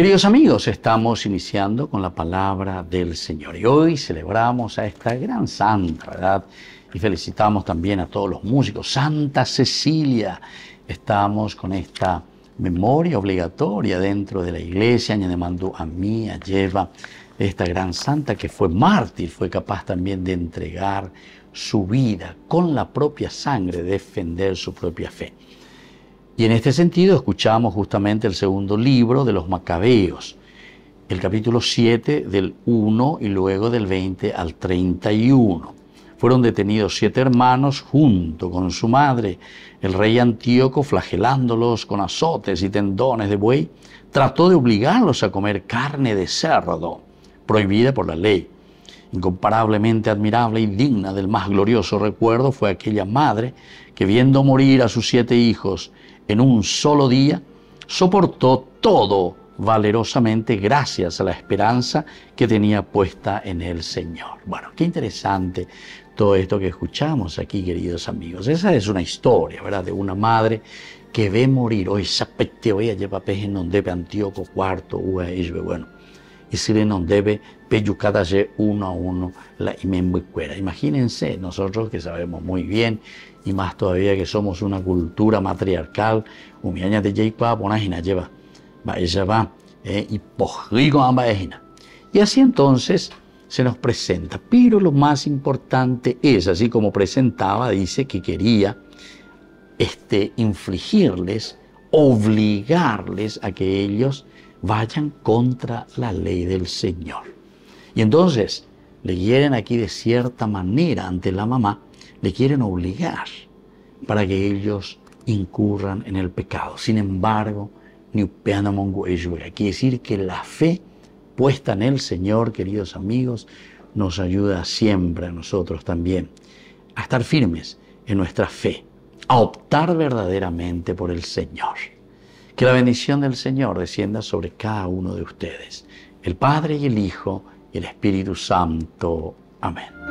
Queridos amigos, estamos iniciando con la palabra del Señor y hoy celebramos a esta gran santa, ¿verdad? Y felicitamos también a todos los músicos. Santa Cecilia, estamos con esta memoria obligatoria dentro de la iglesia, añadiendo a mí, a Yeva, esta gran santa que fue mártir, fue capaz también de entregar su vida con la propia sangre, defender su propia fe. Y en este sentido escuchamos justamente el segundo libro de los Macabeos, el capítulo 7 del 1 y luego del 20 al 31. Fueron detenidos siete hermanos junto con su madre. El rey Antíoco, flagelándolos con azotes y tendones de buey, trató de obligarlos a comer carne de cerdo, prohibida por la ley. Incomparablemente admirable y digna del más glorioso recuerdo fue aquella madre que viendo morir a sus siete hijos en un solo día, soportó todo valerosamente gracias a la esperanza que tenía puesta en el Señor. Bueno, qué interesante todo esto que escuchamos aquí, queridos amigos. Esa es una historia, ¿verdad?, de una madre que ve morir, hoy oh, lleva en donde Antíoco cuarto, bueno, y le no debe peyucadaye uno a uno la imembuicuera. Imagínense, nosotros que sabemos muy bien, y más todavía que somos una cultura matriarcal, umiaña de yeikua, bonajina lleva, va ella va, eh, y ambas Y así entonces se nos presenta. Pero lo más importante es, así como presentaba, dice que quería este, infligirles, obligarles a que ellos vayan contra la ley del Señor. Y entonces le quieren aquí de cierta manera ante la mamá, le quieren obligar para que ellos incurran en el pecado. Sin embargo, ni quiere decir que la fe puesta en el Señor, queridos amigos, nos ayuda siempre a nosotros también a estar firmes en nuestra fe, a optar verdaderamente por el Señor. Que la bendición del Señor descienda sobre cada uno de ustedes, el Padre y el Hijo y el Espíritu Santo. Amén.